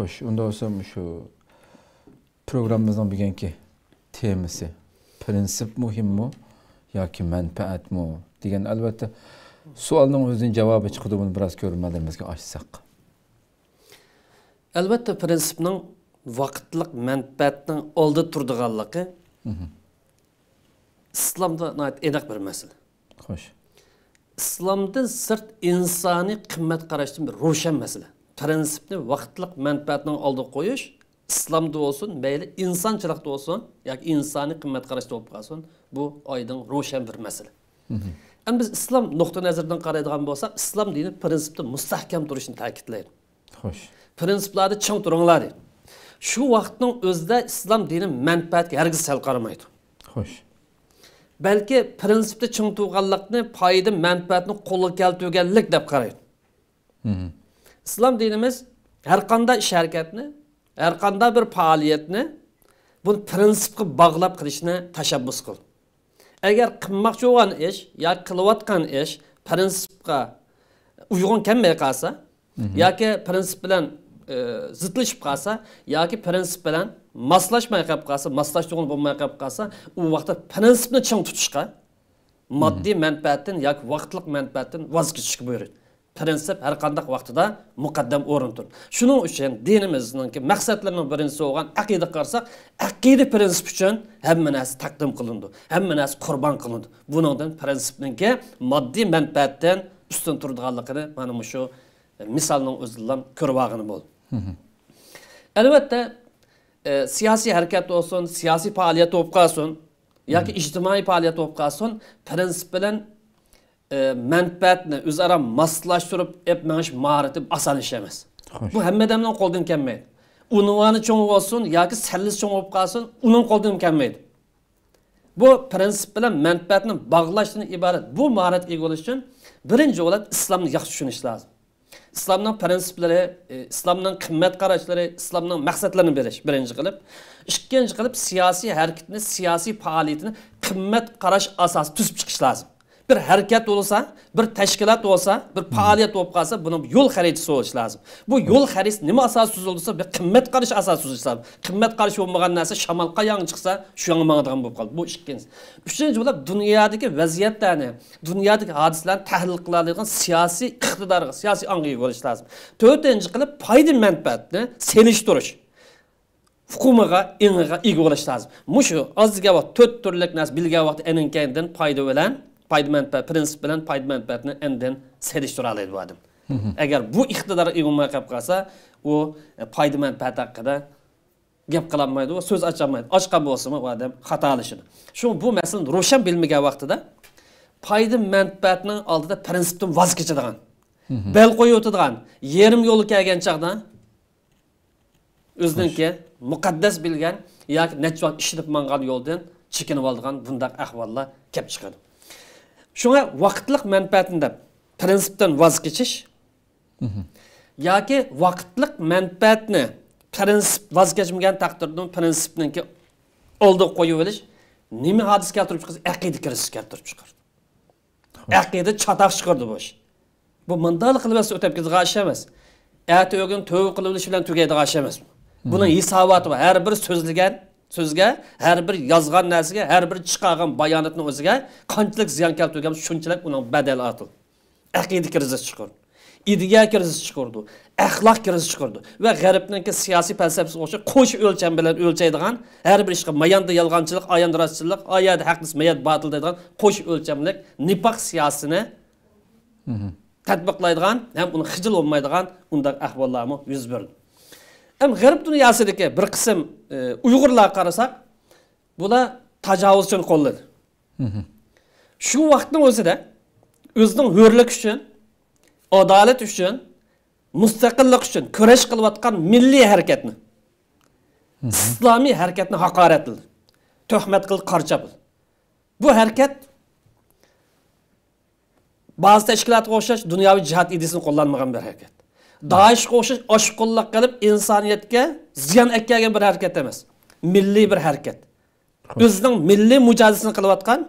Onda şu Хош, унда болсо ушу mu ya ki принцип mu yoki manfaatmi degan albatta savolning o'zining javobi chiqdi buni biroz ko'rinmalarimizga ochsak albatta prinsipning vaqtliq manfaatning oldi turdiganligi islomda aniq bir mesele? xo'sh islomdan sirt insoniy qimmat qarashdan bir ro'shan mesele prinsipni vaqtliq manfaatning oldiga qo'yish islomda bo'lsin mayli insonchilikda bo'lsin yani insani kıymet qarashda bo'lib qolsin bu aydın ro'shan bir masala mhm. endi biz İslam nuqta nazaridan qaraydigan bo'lsak İslam dini prinsipda mustahkam turishni ta'kidlaydi Hoş. prinsiplarni ching turinglar Şu vaktin özde İslam dini dini manfaatga hargiz sal qaramaydi xo'sh balki prinsipda ching turganlikni foyda manfaatni qo'lga keltirganlik deb qaraydi mhm. islom dinimiz har qanday ish harakatni har qanday bir faoliyatni bu prinsip qilib bog'lab qilishni tashabbus qil agar qilmoqchi bo'lgan ish yoki qilayotgan ish prinsipga uyg'un kelmay qolsa yoki prinsip bilan e, zidlashib qolsa yoki prinsip bilan moslashmay qolib qolsa moslashtirg'un bo'lmay qolib qolsa u vaqtda prinsipni ching tutishga moddiy manfaatdan yoki vaqtliq manfaatdan voz kechishga buyuradi prinsip her kandak vaqtida muqaddam o'rin turdi shuning uchun dinimizniki maqsadlarini birinchisi bo'lgan aqida qarasak aqida prinsip uchun hamma narsa taqdim qilindi hamma narsa qurbon qilindi bunindan prinsipniki moddiy ki maddi turadiganligini mana shu Benim şu ham ko'rib olgan bul. Elbette e, hareket olsun, siyasi siyosiy faoliyat bo'lib qolsin yoki ijtimoiy faoliyat bo'lib qolsin prinsip bilan ee, e, menfaatini o'zaro moslashtirib ep mana shu maarifni oson ish bu hamma odamning qo'lidan kelmaydi unvoni cho'ng bo'lsin yoki sallisi cho'ng bo'lib qolsin uning qo'lidan kelmaydi bu prinsip bilan manfaatni bog'lashdan iborat bu mahorat ega bo'lish uchun birinchi bo'lib islomni yaxshi tushunish lozim islomning prinsiplari islomning qimmat qarashlari islomning maqsadlarini berish birinchi qilib ikkinchi qilib siyosiy harakatni siyosiy faoliyatini qimmat qarash asosida tuzib chiqish lozim bir hareket bo'lsa bir teşkilat bo'lsa bir faoliyat bo'lib qolsa buni yo'l xaritasi bo'lishi lazım bu yo'l ne nima asosida olursa, bir kıymet qarash asosida olursa, kıymet qimmat qarash bo'lmagan narsa shamolqa yong'in chiqsa shu yonga mangadigan bo'lib qoldi bu ikkinchisi uchinchi bo'lib dunyodagi vaziyatlarni Dünyadaki hadislerin tahlil siyasi siyosiy iqtidorga siyosiy ongga ega bo'lish lozim to'rtinchi qilib foyda manfaatni selishtirish hukumiga iniga ega bo'lish lozim mushu az vaqt to'rt turlik narsa bilgan vaqt ininkaydan foyda bilan paydment pad prinsip bilan paydment padni endin serishtiroladi bu odam agar bu iqtidor ig'ma qilib qolsa u e, paydment pad haqida gap qilolmaydi va so'z ocholmaydi och qolib bo'lsinmi u odam xato qilishini shu bu masalani ro'shan bilmagan vaqtida foyda manfaatni oldida prinsipdan voz kechadigan bel qo'yotadigan yarim yerim yo'lga kelgan chog'da o'ziniki muqaddas bilgan yoki nachon ishitib mangan yo'ldan chekinib oladigan bunday ahvollar kelib chiqadi shunga vaqtliq manfaatni deb prinsipdan voz kechish yoki vaqtliq manfaatni prinsip voz kechmagan taqdirda prinsipniki oldi qo'yib olish nima hadis keltirib aqida kirisi aqida chatoq chiqardi bu bu qilib emas bilan emas so'zga har bir yozgan narsaga har bir chiqargan bayonotni o'ziga qanchalik ziyon keltirgan shunchalik uning badali atil aqida krizi chiqur idiya krizi chiqurdi axloq krizi chiqurdi va g'aribniki siyosiy falsafasi o'xshab qo'sh o'lcham bilan o'lchaydigan har bir ishga mayanda yolg'onchilik ayanda rostchilik oyada haqlis mayat botil deydigan qo'sh o'lchamlik nipoq siyosini mhm. tatbiqlaydigan ham uni xijil bo'lmaydigan undaq ahvollarmi yuz berdi Hem garip dünyasındaki bir kısım e, Uygurlar karasak, mhm. mhm. bu da tacavuz için kolladı. Şu vaktin özü de, özünün hürlük için, adalet için, müstakillik için, köreş kılvatkan milli hareketini, İslami hareketini hakaret edildi. Töhmet kıl, karca bil. Bu hareket bazı teşkilat koşuş dünyavi cihat idisini kullanmayan bir hareket. doishga o'xshash oshqo'llik qilib insoniyatga ziyan etkagan bir hareket emez. Milli bir harakat o'zining milliy mujozisini qilayotgan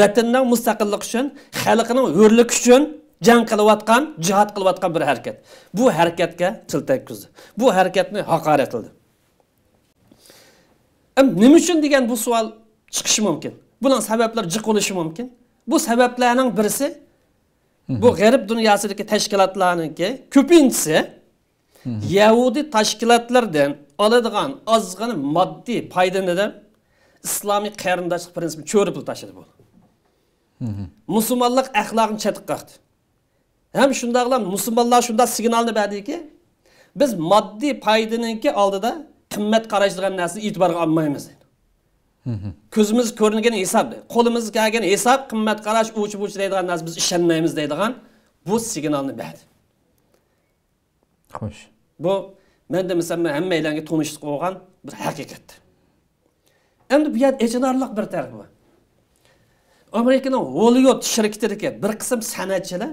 vatanning mustaqillik uchun xalqining hurligi uchun jang qilayotgan jihod qilayotgan bir hareket. bu harakatga til tekkizdi bu harakatni haqorat qildi nima uchun degan bu sual çıkışı mümkün? Bunun sebepler jiq oluşu mümkün? bu sabablarning birisi bu garip dünyasındaki teşkilatların ki köpüncisi Yahudi teşkilatlardan alıdığan azgını maddi paydanıdan İslami kayırındaşlık prensibini çörüp taşıdı bu. Müslümanlık ahlakını çatık kalktı. Hem şundakla Müslümanlar şunda signalını verdi ki biz maddi paydanınki aldı da kımmet karıştıran nesini itibarı almayımız. ko'zimiz ko'ringan hisob qo'limiz kelgan hisob qimmat qarash o'ch bo'ch deydigan narsa biz ishonmaymiz deydigan bu signalni berdi xo'sh bu man demasam hammanglarga tunish bo'lgan bir haqiqat endi bu yer achinarli bir tarafi bor amerikani gollivud shirkitidagi bir qism san'atchilar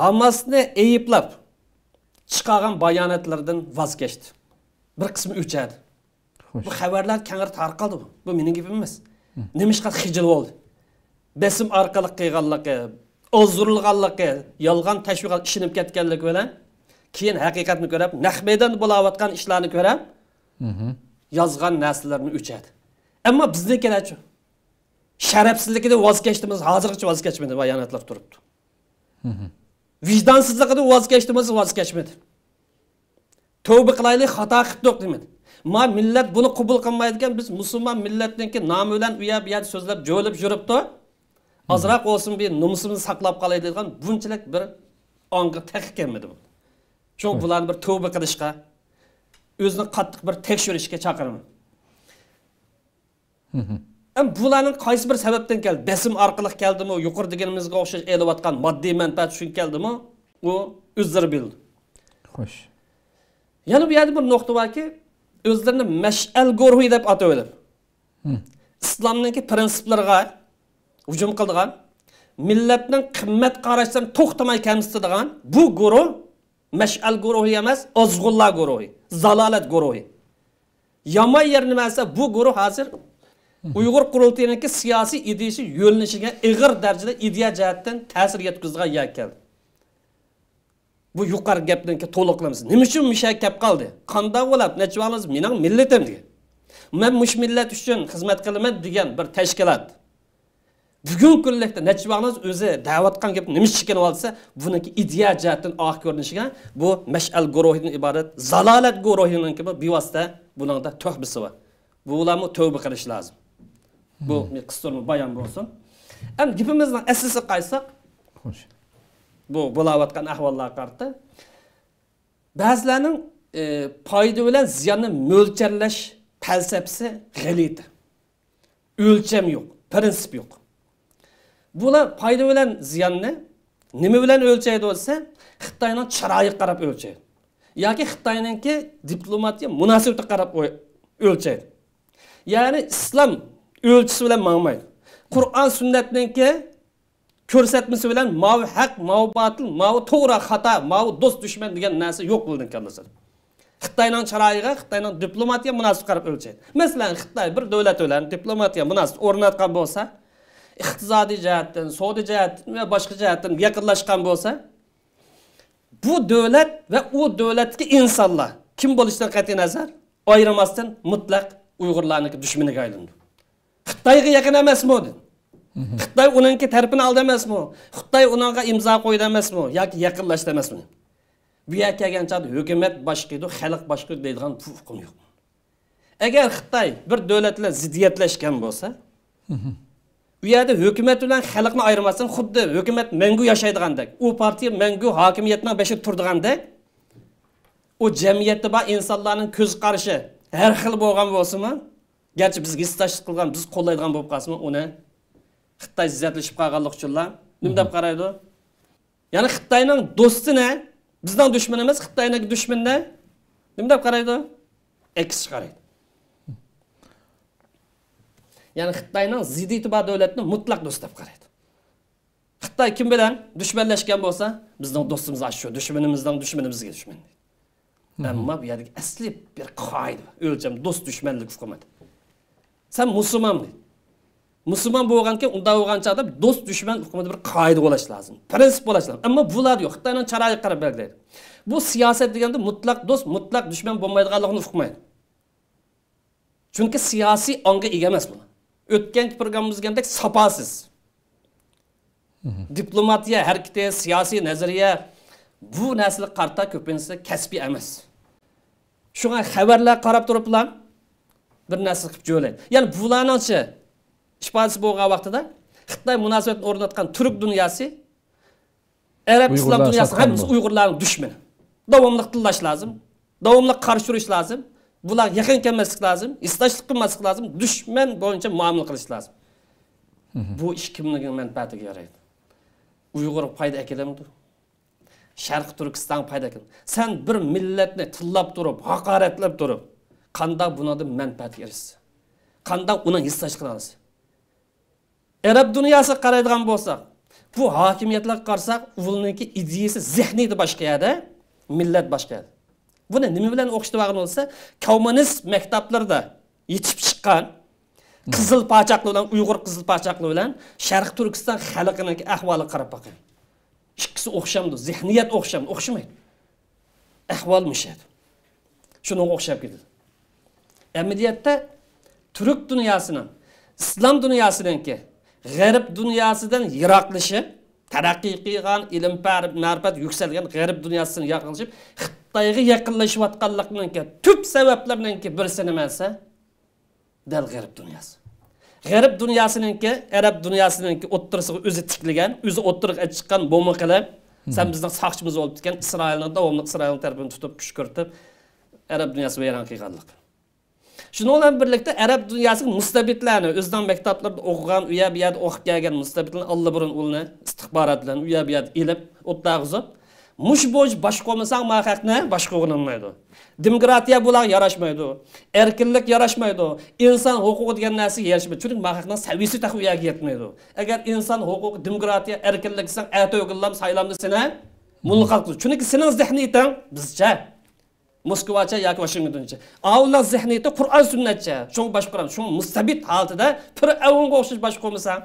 hammasini ayiblab chiqargan bayonotlardan voz kechdi bir qismi o'chadi bu xabarlar kangri tarqaldi bu bu mening gapim emas nima ishqa xijil bo'ldi besim orqali qilganligi ozdirilganligi yolg'on tashviqat ishinib ketganligi bilan keyin haqiqatni ko'rib naq maydonda bo'layotgan ishlarni ko'rib mhm. yozgan narsalarni o'chadi ammo biznikilarchi sharafsizlikida voz kechdimiz hozirgacha voz kechmadi bayonotlar turibdi mhm. vijdonsizligida voz kechdimiz voz kechmadi tovbi qilaylik xato qildik demadi ma millat buni qabul kılmayırken biz musulmon millatniki namı bilan üye bir bu sözler so'zlab jo'lib de azrak bo'lsin bir nomusimizni saqlab qolay degan bunchalik bir tek gelmedi bu shu hmm. bunların bir tövbe qilishga o'zini qattiq bir tekshirishga chaqiraman bunların qaysi bir sababdan keldi besim orqali keldimi yuqori deganimizga o'xshash maddi moddiy manfaat geldi keldimi u o'zlari bildi xo'sh yana bir yerde bir nuqta ki, o'zlarini mashal go'ruhi deb ataydi hmm. islomniki prinsiplarga hujum qilgan millatning qimmat qarashidan to'xtamay kamsitadigan bu guruh mashal guruhi emas ozg'unlar guruhi zalolat guruhi yomon yer nimasi bu guruh hozir hmm. uyg'ur qurultiyiniki siyosiy idishi yo'linishiga ig'ir darajada ideya jihatdan ta'sir yetkazgan yakan bu yuqori keyin to'liq qilamiz nima uchun mushakkab qoldi qandoq bo'ladi necha meni mening millatim degan man mush millat uchun xizmat qilaman degan bir tashkilot bugungi kunlikda nachvaqniz o'zi da'vatqan gap nima chikinib olsa buniki idea jihatdan oq ko'rinishiga bu mashal guruhidan iborat zalolat guruhiniki bevosita buningda to'hbisi bor bularni tovba qilish lozim bu hmm. qisqa bayon bo'lsin endi gapimizni asosiga qaytsak xo'sh bu bo'layotgan ahvollarga qarata ba'zilarning e, foyda bilan ziyonni mo'lcharlash falsafasi g'alati o'lcham yo'q prinsip yo'q bular foyda bilan ziyonni nima bilan o'lchaydi desa xitoyni chiroyiga Ya ki yoki ki diplomatiya munosabatiga qarab o'lchaydi ya'ni islom o'lchisi bilan kuran qur'on ki ko'rsatmasi bilan mavi haq mavi botil mavi to'g'ri xato mavi do'st dushman degan narsa yo'q bo'ldi kamasa xitoyning chiroyiga xitoyning diplomatiya munosib qarab o'lchaydi masalan xitoy bir davlat bilan diplomatiya munosib o'rnatgan bo'lsa iqtisodiy jihatdan savdo jihatdan va boshqa jihatdan yaqinlashgan bo'lsa bu davlat va u davlatdagi insonlar kim bo'lishidan qat'iy nazar ayrimasdan mutlaq uyg'urlarniki dushmaniga aylandi xitoyga yaqin emasmi u xitoy uningki tarafini oldi emasmi xitoy unonga imzo qo'ydi emasmi yoki yaqinlashdi emasmi bu yoqqa kelgancha hukumat boshqaydi xalq boshqaydi deydigan huquqim yo'q agar xitoy bir davlat bilan ziddiyatlashgan bo'lsa u yerda hukumat bilan xalqni ayirmasdan xuddi hukumat mangu yashaydigandek u partiya mangu hokimiyatni bashir turdigandek u jamiyatda bor insonlarning ko'z qarashi har xil bo'lgan bo'lsinmi garchi bizga istash qilgan biz qo'llaydigan bo'lib qolsinmi uni Xitay zizzatlashib qolganligi uchunlar nima deb qaraydi ya'ni xitoyning do'stini bizdan dushman emas xitoyning düşmanı nima deb qaraydi eksi karaydı. ya'ni xitoyning ziddiyati bor davlatni mutlaq do'st deb qaraydi xitoy kim bilan dushmanlashgan bo'lsa bizden dostumuz shu düşmanımızdan düşmanımızı bizga dushman deydi ammo bu yerdagi asli bir qoida o'lcham do'st dushmanlik hukmati Sen musulmon deydi musulmon bo'lgan keyin bo'lgancha deb do'st dushman hukumati bir qoida bo'lishi lozim prinsip bo'lishi lozim ammo bular yo'q xitoyni sharoitiga qarab belgilaydi bu siyosat deganda mutlaq do'st mutlaq dushman bo'lmaydiganligini uqmaydi chunki siyosiy onga ega emas bu o'tgangi programmamizgandek sapasiz diplomatiya harakati siyosiy nazariya bu nasl qarta ko'pincha kasbiy emas shunga xabarlar qarab turib bir narsa qilib jo'laydi ya'ni bularnichi ishpansi bo'lgan vaqtida xitoy munosabatini o'rnatgan turk dunyosi arab islom dunyosi hammasi uyg'urlarni dushmani davomli tillash lazim davomli qarshi turish lazım, bular yakın kelmaslik lazım, istashlik qilmaslik lazım, düşman boyunca muomala qilish lazım. bu ish kimniki manfaatiga yaraydi uyg'ur foyda akadamdi sharqi turkiston payda akam san bir millatni tillab durup, haqoratlab durup, kanda bunada manfaatga erishsa kanda onun istash qilasiz arab e, dunyosiga qaraydigan bo'lsak bu hokimiyatlarga qarasak ularniki ideyasi zehniyati boshqa yerda millat boshqa yerda buni nima bilan o'qishtirgan bo'lsa mektapları da yetib chiqqan qizil pochaqli bilan uyg'ur qizil pochaqli bilan sharq turkiston xalqini ahvoli qarab boqing ikkisi zihniyet zehniyat o'xshamdi o'xshamaydi ahvol mishadi shunga o'xshab ketadi amaliyotda turk dunyosini islom dunyosiniki g'arb dunyosidan yiroqlashib taraqqiy qilgan ilm ma'rifat yuksalgan g'arb dunyosidan yaqinlashib xitoyga yaqinlashayotganlikninki tub sabablarninki nima nimasi dal g'arb dunyosi g'arb dunyosiniki arab dunyosiniki o'ttirisiga o'zi tiklagan o'zi o'ttirga chiqqan mo'min qilib hmm. san bizni soqchimiz bo'lib ketgan isroilni davomli isroil tarafini tutib push kiritib arab dunyosi vayron qilganlik shuni bilan birlikda arab dunyosiga mustabidlarni o'zidan maktablarda o'qigan u yoq bu yoqda o'qib kelgan mustabidlar allaburun ularni istixborot bilan u yoq bu yoqda ilib o'tdag'izib mush bo'j bosh qo'ymasang ma haqni bosh qo'g'inilmaydi demokratiya bular yarashmaydi erkinlik yarashmaydi inson huquqi degan narsaga yarashmaydi chunki ma haqni saviyasi u yoqqa yetmaydi agar inson huquqi demokratiya erkinlik desang ato'g'illam saylamda seni mulqat qiladi chunki sening zehniyating bizcha ya ki moskvacha yoki vashingtoncha avlod zehniyati qur'on sunnatcha shu boshquramiz shu mustabid holatida fir'avnga o'xshash bosh qo'ymasan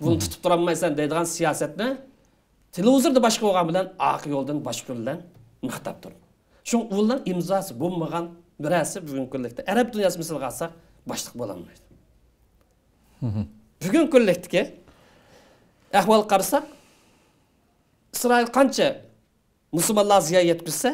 buni dediğin siyaset ne? siyosatni televizorda bosh qo'ygan bilan oq yo'ldan boshqa yo'ldan maqtab tur imzası bu imzosi bo'lmagan bugün bugungi kunlikda arab misal misolga olsak boshliq Bugün bugungi ki, ahval qarasak isroil kança, Müslümanlar ziyaret yetkazsa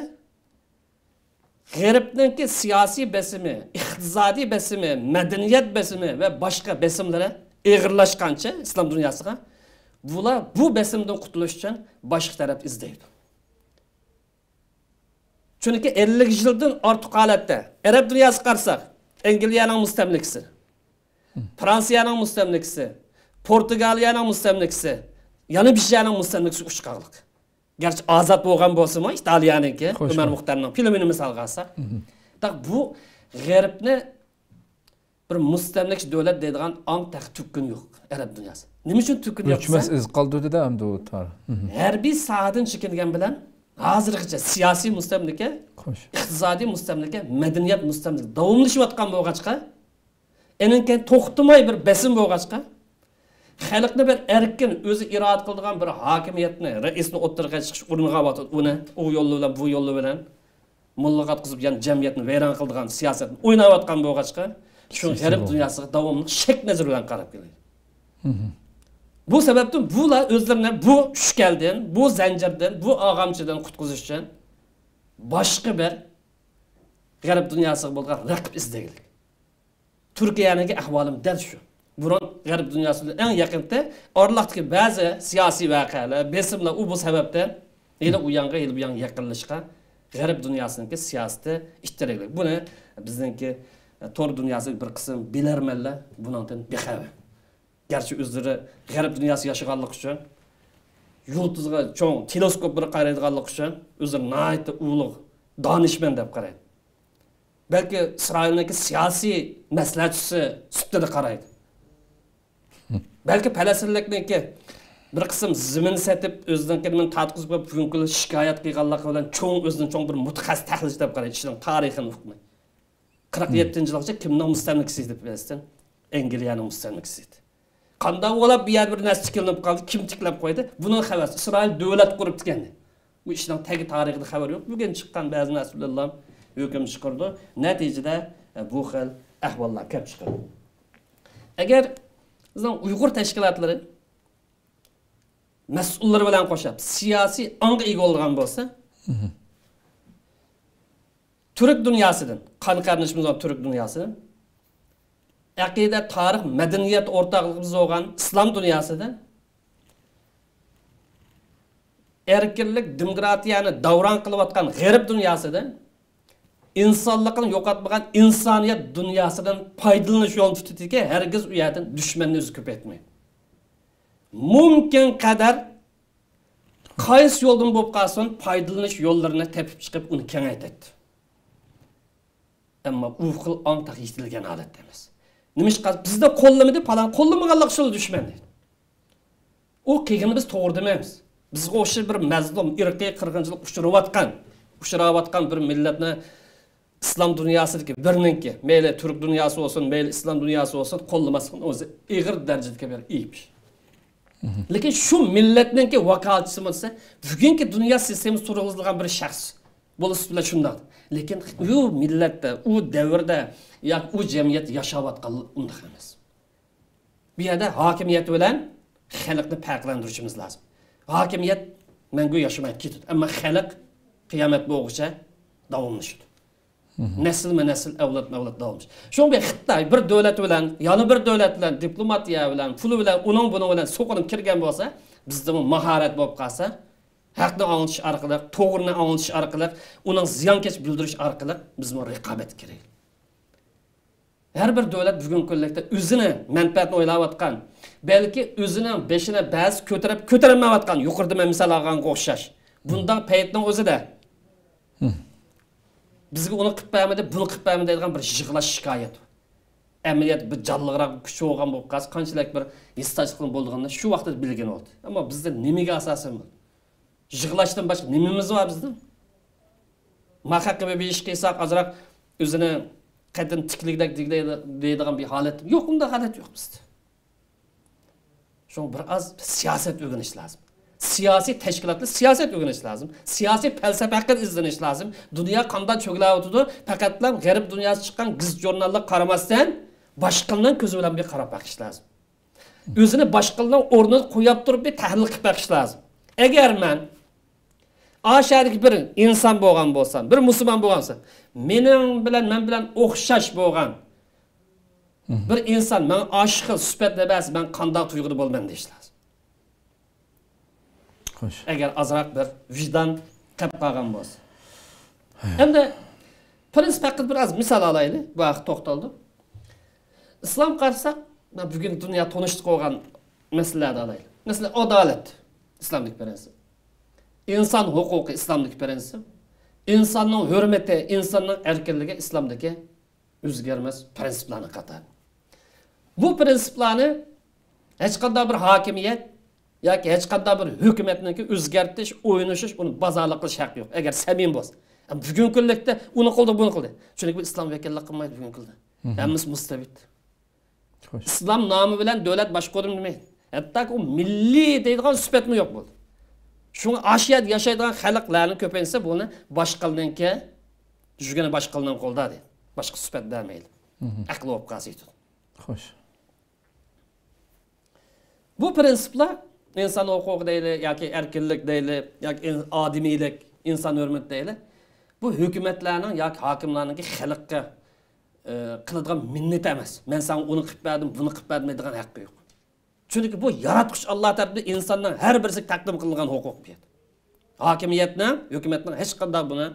ki siyasi besimi, iktisadi besimi, medeniyet besimi ve başka besimlere ağırlaşkança İslam dünyasına bula bu besimden kurtuluş için başka taraf izleydi. Çünkü 50 yıldan artık halette Arap dünyası karsak İngilizce'nin müstemlikisi, Fransa'nın müstemlikisi, Portugalya'nın müstemlikisi, yani bir şeyin müstemlikisi uç kaldık. garchi ozod bo'lgan bo'lsinmi italiyaniki umar muxtarni filmini misolga olsak mhm. bu g'arbni bir mustamlik davlat deydigan ong taq tukkun yo'q arab dunyosi nima uchun tukkun yo'q o'chmas iz qoldirdida hamda u harbiy mhm. sohadan chekingan bilan hozirgacha siyosiy mustamlika iqtisodiy mustamlika madaniyat mustamlika davomlashayotgan bo'lg'achqa enin keyin to'xtamay bir besim bo'lg'achqa xalqni bir erkin o'zi iroda qiladigan bir hokimiyatni raisni o'ttirga chiqish urinayotib uni u yo'li bilan bu yo'li bilan mulla qatqizib yani jamiyatni vayron qiladigan siyosatni o'ynayotgan bo'lg'achqa shu g'arb dunyosiga davomli shak nazar bilan qarab keladi bu sababdan bular o'zlarini bu tushkaldan bu zanjirdan bu og'amchidan qutqizish uchun boshqa bir g'arb dunyosiga bo'lgan raqib izlaganlik turkiyaniki ahvolim dal shu burun dünyasında en eng yaqinda orloqdagi bazı siyasi voqealar besimlar u bu sebepten, yili u yonga yili bu yonga yaqinlashgan g'arb dunyosiniki Bu ne? buni bizniki e, to'g'ri dunyosini bir qism bilarmanlar bundan bexabar Gerçi o'zlari g'arb dünyası yashaganlik uchun yulduzga cho'ng teleskop bir qaraydiganlik uchun o'zini uğuluk, ulug' donishmand deb Belki balki isroilniki siyosiy maslahatchisi sifatida qaraydi balki falastinlikniki bir qism zimini satib o'zinikini tatqizib qo'yib bugungi kunda shikoyat qilganligi bilan cho'ng o'zini cho'ng bir mutaxassis tahlilchi deb qaraydi ishni tarixini hukmi qirq yettinchi yilgacha kimni mustamlikisi deb bilasizdan angliyani mustamlikisi edi qandoq bo'lib bu yer bir narsa tikilib qoldi kim tiklab qo'ydi buni havas isroil davlat qurib degan bu ishni tagi tarixida xabar yo'q bugun chiqqan ba'zi narsalar hukm chiqardi natijada e, bu xil ahvollar kelib chiqadi agar bizning uyg'ur tashkilotlari mas'ullar bilan qo'shib siyosiy ongga ega bo'lgan bo'lsa mhm. turk dunyosidan qon qarnishimiz bor turk dunyosidan aqida tarix madaniyat o'rtoqligimiz bo'lgan islom dunyosida erkinlik demokratiyani davron qilayotgan g'arb dunyosida insonlikni yo'qotmagan insoniyat dunyosidan foydalanish yo'lini tutadiki hargiz u yerdan dushmanni o'zi ko'paytmaydi mumkin qadar qaysi yo'ldan bo'lib qolsin foydalanish yo'llarini tepib chiqib uni kengaytadi ammo u xil ong yetilgan holatda emas nima ish qilib bizda qo'llamadi palon qo'llamaganlar shul dushman deydi u qiyinni biz to'g'ri demaymiz bizga o'sha bir mazlum irqiy qirg'inchilik uchrayotgan uchrayotgan bir millatni islom dunyosiniki birniki mayli turk dunyosi bo'lsin mayli islom dunyosi bo'lsin qo'llamasdan o'zi bir darajadaga berib iyibdi lekin shu millatninki vakolatchisi bo'lsa bugungi dunyo sistemasi turg'izilgan bir shaxs da bilan shundoq lekin u millatda u davrda yoki u jamiyat yashayotgan undaq emas bu yerda hokimiyat bilan xalqni farqlantirishimiz lozim hokimiyat mangu yashamay ketadi ammo xalq qiyomat bo'lguncha davulmuştur. naslma nasl avlodma avlod davomish shunga xitoy bir davlat bilan yana bir davlat bilan diplomatiya bilan puli bilan uning buni bilan so'qinib kirgan bo'lsa bizda mahorat bo'lib qolsa haqni anglatish orqali to'g'rini anglatish orqali uning ziyonkech bildirish orqali biz raqobat kerak har bir davlat bugungi kunlikda o'zini manfaatini o'ylayotgan balki o'zini beshini ba'zi ko'tarib ko'tarolmayotgan yuqorida man misol olganga o'xshash bundoq paytni o'zida hm. бізге оны қылып деп бұны қылып бәрмеді деген бір жығылаш шикаят әмілет бір жалығырақ күші болған болып қазір қаншалык бір естачлығын болдығанына шу уақытта білген болды амма бізде немеге бұл жығылаштан башқа немеміз бар біздің махакеме bir iş kıysak өзіні üzerine kadın дейдіған бір халет жоқ ондай халет жоқ бізде bizde. бір аз сиясат өгініш лазым siyasi teşkilatlı, siyaset öyrəniş lazım. Siyasi fəlsəfə haqqında izləniş lazım. Dünya qandan çöküləb otudu. Faqatlar qərib dünyası çıxan qız jurnallar qaramasdan başqalarının gözü bir qarab baxış lazım. Özünü başqalarının ornuna qoyub durub bir təhlil qılıb lazım. Eğer ben A bir insan boğan bolsam, bir musulman bolğansam, benim bilen mən bilən oxşaş bolğan bir insan, mən aşığı, sühbət nəbəsi, mən qandaq tuyğulu bolmam deyişlər. Xo'sh. Agar azroq bir vijdon qilib boz. Hem de prinsip haqida biraz misal alaylı Bu vaqt to'xtaldim. İslam qarasak bugün dunyo tunishib qolgan masalalarni olaylik masalan adolat islomlik prinsip inson huquqi islomlik prinsip insonning hurmati insonning erkinligi islomdagi o'zgarmas prinsiplarni qatori bu prinsiplarni hech qanday bir hakimiyet yoki hech qanday bir hukumatniki o'zgartish o'ynishish uni bazorlik qilish haqqi yo'q agar samim bo'lsa bugungi kunlikda uni qildi buni qildi chunki bu islom vakillik qilmaydi bugungi kunda mhm. hammasi mustabid islom nomi bilan davlat boshqaruv demaydi hatto u milliy deydigan sifatmi yo'q bo'ldi shunga oshiyat yashaydigan xalqlarni ko'paysa buni boshqalarniki tushgani boshqalarni qo'lda deydi boshqa sifat bermaydi mhm. aqli bo'lib qolsa xo'sh bu prensipler inson huquq deyli yoki erkinlik deyli yoki odimiylik inson hurmat değil. bu hükümetlerin, hukumatlarning ki, hokimlarniki xalqqa e, qiladigan minnat emas men sanga uni qilib berdim buni qilib berdim deydigan haqqi yo'q chunki bu yaratquch alloh tarafidan insonning har birisiga hukuk qilingan huquq bu hokimiyatni hukumatning hech qanday buni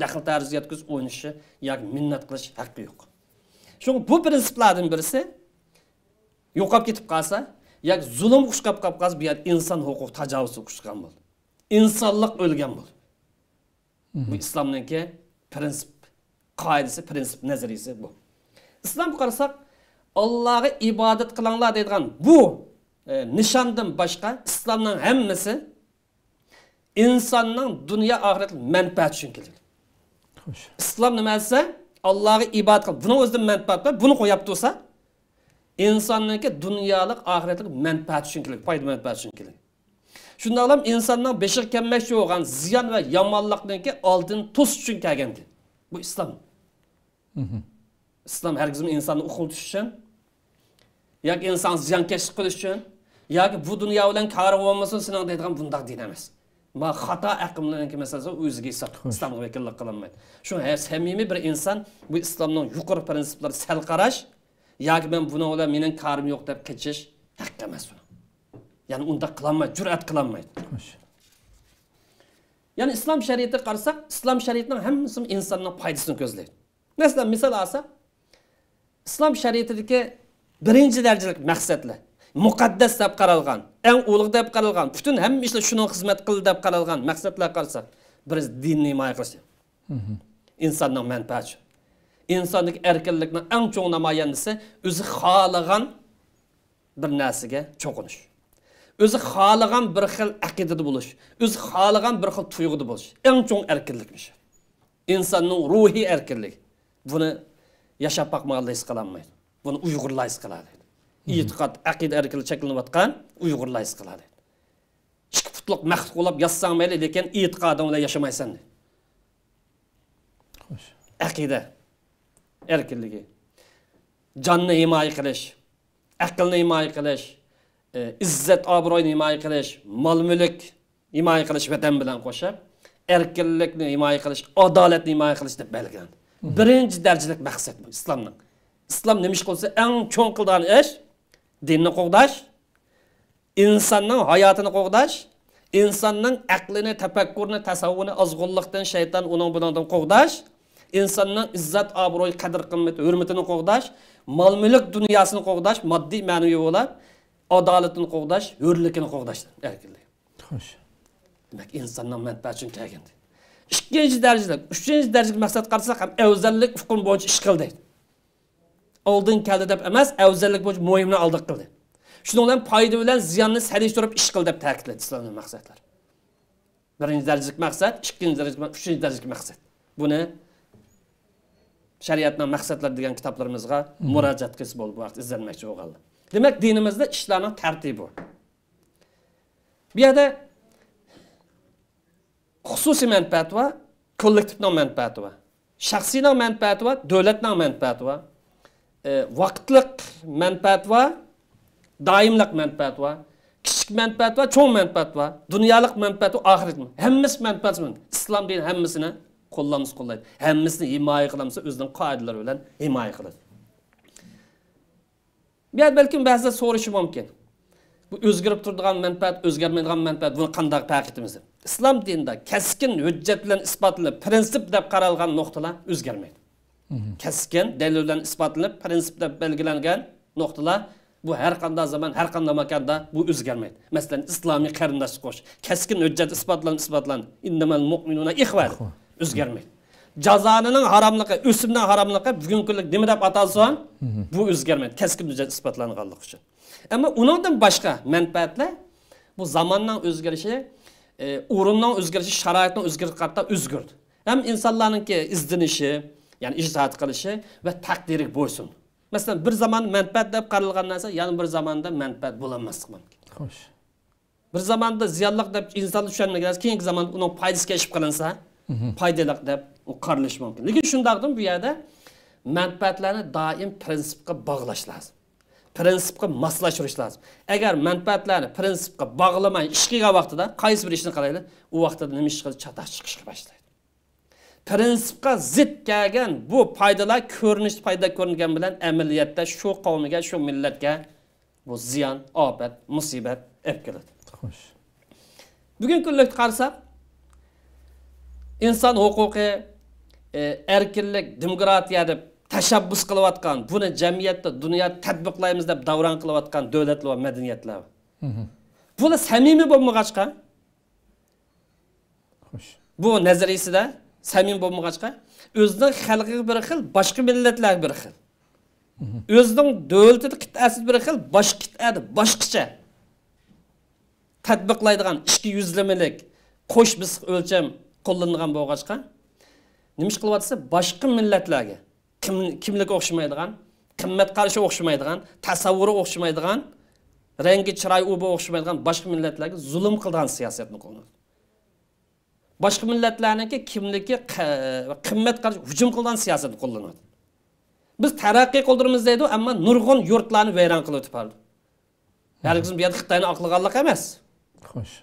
daxl tarzi yetkazib o'ynashi yoki minnet qilish haqqi yok. shu bu prinsiplardan birisi yo'qolib ketib qolsa як зулум кушкап капказ биян инсан хукук тажавузи кушкан бул инсонлик өлгөн бул bu islomniki prensip, kaidesi, prensip nazariyasi bu islomga qarasak Allah'ı ibadet kılanlar deydigan bu e, nishondan boshqa islomning hammasi insonning dunyo oxirat manfaati uchun kelgan islom Allah'ı ibadet allohga ibodat qil buni o'zida manfaat bor buni insonniki dunyolik oxiratlik manfaat tushunkilik foyda manfaat tushunkilik shundoqlam insonning beshi olan ziyan ve va yomonlikniki oldin tuz uchun kelgandi bu islom islom hargiz insonni uqiltish uchun insan ziyan ziyonkashlik qilish uchun yoki bu dunyo bilan kori bo'lmasin seni deydigan bundoq din emas ma mesela aqmlarniki masalasi o'ziga islomga vakillik qilolmaydi shu samimiy bir insan bu İslam'ın yukarı prinsiplari sal yoki men buni bilan mening korim yo'q deb kechish haqq emas ya'ni unda qilolmaydi jur'at qilolmaydi ya'ni islom shariati qarasak islom shariatining hammasi insonning foydasini ko'zlaydi masalan misol olsak islom shariatidagi birinchi darajali maqsadlar muqaddas deb qaralgan eng ulug' deb qaralgan butun hamma ishlar shuni xizmat qildi deb qaralgan maqsadlar qarasak birisi dinni himoya qilish insonning manfaati insonlik erkinlikning eng cho'ng namoyandisi o'zi halıgan bir narsaga cho'qinish o'zi halıgan bir xil aqidada buluş, o'zi halıgan bir xil tuyg'uda buluş. En çok erkinlikmish İnsanın ruhi erkinlik bunu yashab boqmaganlar his qilolmaydi buni uyg'urlar his qiladi e'tiqod aqida erkinlik shakllanayotgan uyg'urlar his qiladi ikki putliq maxluq bo'lib yozsang mayli lekin e'tiqoding bilan yashamaysan deydi aqida erkinligi jonni himoya qilish aqlni himoya qilish e, izzat obro'yni himoya qilish mol mulk himoya qilish vatan bilan qo'shib erkinlikni himoya qilish adolatni himoya qilish deb belgilandi birinchi darajalik maqsad bu islomni islom nima ish qilsa eng cho'ng qilgan ish dinni qo'g'dash insonning hayotini qo'g'dash insonning aqlini tafakkurini tasavvurini ozg'unlikdan shayton uning bilandan qo'g'dash insonning izzat obro'y qadr qimmati hurmatini qo'g'dash mol mulk dunyosini qo'g'dash moddiy ma'naviy bo'lib adolatini qo'g'dash hurlikini qo'g'dashdir erkinlik xo'sh demak insonning manfaati uchun kelgan ikkinchi darajalik uchinchi darajalik maqsad qarasak ham afzallik hukmi bo'yicha ish qil deydi oldin keldi deb emas afzallik bo'yicha mo'yimni oldiq qil deydi shuning bilan foyda bilan ziyonni solishtirib ish qil deb ta'kidlaydi islomning maqsadlari birinchi darajalik maqsad ikkinchi darajalik uchinchi darajalik maqsad buni shariatdan maqsadlar degan kitoblarimizga mhm. murojaat qilsa bo'ldi bu vaqt izlanmoqchi bo'lganlar demak dinimizda ishlarni tartibi bu yerda xususiy manfaat va kollektivni manfaati va shaxsiyni manfaati va davlatni manfaati va e, vaqtliq manfaat va doimliq manfaat va kichik manfaat va cho'ng manfaat va dunyolik manfaat va oxirat hammasi manfaat islom dini hammasini qo'llansa qo'llaydi hammasini himoya qilamiz o'zining qoidalari bilan himoya qiladi bu yer balkim ba'zida so'rashi mumkin bu o'zgarib turadigan manfaat o'zgarmaydigan manfaat buni qandoq taqitimiz İslam dinida keskin hujjat bilan isbotlanib prinsip deb qaralgan nuqtalar o'zgarmaydi kaskin dalil bilan isbotlanib prinsip deb belgilangan nuqtalar bu her qanday zaman har qanday makonda bu Mesela o'zgarmaydi masalan islomiy qarindosh ispatlan, kaskin hujjat isbotlan isbotlan o'zgarmaydi jazonining haramlığı o'simdan haramligi bugungilik nima deb atalsin bu keskin o'zgarmaydi kaskin isbotlanganligi uchun ammo unidan başka, manfaatlar bu zamonning o'zgarishi e, o'rinning o'zgarishi sharoitning o'zgarishi qarata hem insanların ki izdinişi, ya'ni ijtihod qilishi ve takdiri bo'ysun mesela bir zaman manfaat deb qaralgan narsa yana bir zamonda manfaat bo'lolmasligi mumkin bir bir zamonda ziyonliq deb insonlar tushunmagan narsa keyingi zamonda uni foydasi kashf qilinsa foydaliq deb qaralishi mumkin lekin shundoqdan bu yerda manfaatlarni doim prinsipga bog'lash lazim prinsipga moslashtirish lazım. Eğer menfaatlarını prinsipga bağlamay iş qilgan vaqtida qaysi bir ishni qilaylik, o vaqtida nima ish qilib çatış chiqishga boshlaydi. Prinsipga zid kelgan bu foydalar ko'rinish foyda ko'ringan bilan amaliyotda shu qavmiga, shu millatga bu ziyon, ofat, musibat olib keladi. Xo'sh. Bugun kunlik qarasak, inson huquqi e, erkinlik demokratiya deb tashabbus qilayotgan buni jamiyatda dunyo tadbiqlaymiz deb davron qilayotgan davlatlar va madaniyatlar bular mhm. samimiy bo'lmag'achqa xo'sh bu nazariyasida samimiy bo'lmag'achqa o'zining xalqi bir xil boshqa millatlar bir xil mhm. o'zining davlatini qit'asi bir xil boshqa qit'ada boshqacha tadbiqlaydigan ikki yuzlimilik qo'sh bisiq o'lcham qo'llanilgan bo'lg'achqa nima ish qilyapti boshqa millatlarga kim kimligi o'xshamaydigan qimmat qarashi o'xshamaydigan tasavvuri o'xshamaydigan rangi chiroy uba o'xshamaydigan boshqa millatlarga zulm qilgan siyosatni qo'llanadi boshqa millatlarniki kimligi qimmat qarash hujum qilgan siyosatni qo'llanadi biz taraqqiy qildiramiz deydi ammo nurg'un yurtlarni vayron qilib o'tipardi hargiz bu yerda xitoyni oqlaganlik emas xo'sh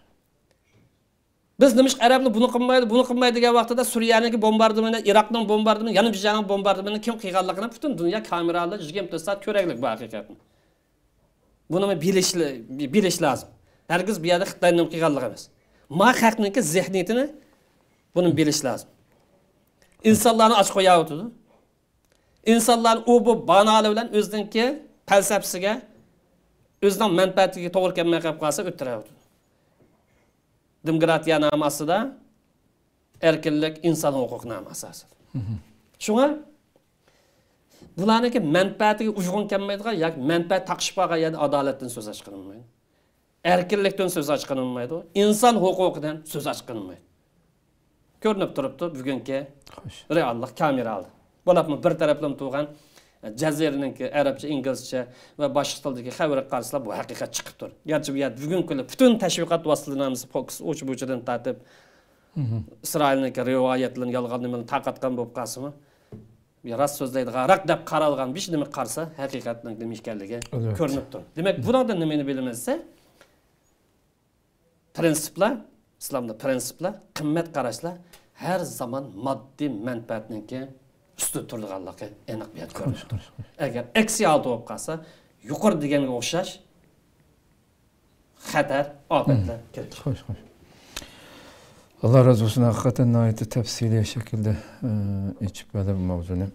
Biz demiş Arabni bunu qilmaydi, buni qilmaydi degan vaqtida Suriyaniki bombardimani, Iroqning bombardimani, yana bizning bombardimani kim qilganligini butun dunyo kameralar 24 soat ko'raylik bu haqiqatni. Buni bilish bilish lazım. Hargiz bu yerda Xitoyning qilganligi emas. Ma haqniki zehniyatini buni bilish lazım. İnsanlarni och oturdu. İnsanların u bu banali bilan o'ziniki falsafasiga, o'zining manfaatiga to'g'ri kelmay qolib qolsa o'ttirayotdi. demokratiya namasida erkinlik inson huquq namasasi shunga bularniki manfaatiga uyg'un kelmaydigan yoki manfaat taqishpaga yana adolatdan so'z ochib erkinlikdan so'z ochib inson huquqidan so'z ochib ko'rinib turibdi bugungi reallik kameralda bo'lapmi bir taraflama tug'an jazirniki arabcha inglizcha va boshqa tildagi xabarlar qarasak bu haqiqat chiqib tur garchi bu bugungi kunda butun tashviqot vositalarimiz fokus uch buchidan tartib mhm. isroilniki rivoyatlarni yolg'on nimani tarqatgan bo'lib qolsinmi rost so'zlaydi g'araq deb qaralgan bish nima qarasa haqiqatni nima ekanligi ko'rinib tur demak bunodan nimani bilamiz desa prinsiplar islomda prinsiplar qimmat qarashlar har zamon moddiy manfaatniki үстү турганлыгы энык менен көрүнөт эгер экси алты болуп калса жукур дегенге окшош хатар опатлар келип чыгат кош кош alloh rozi bo'lsin haqiqatdan nihoyatda tafsiliy shaklda ichib bo'lib mavzuni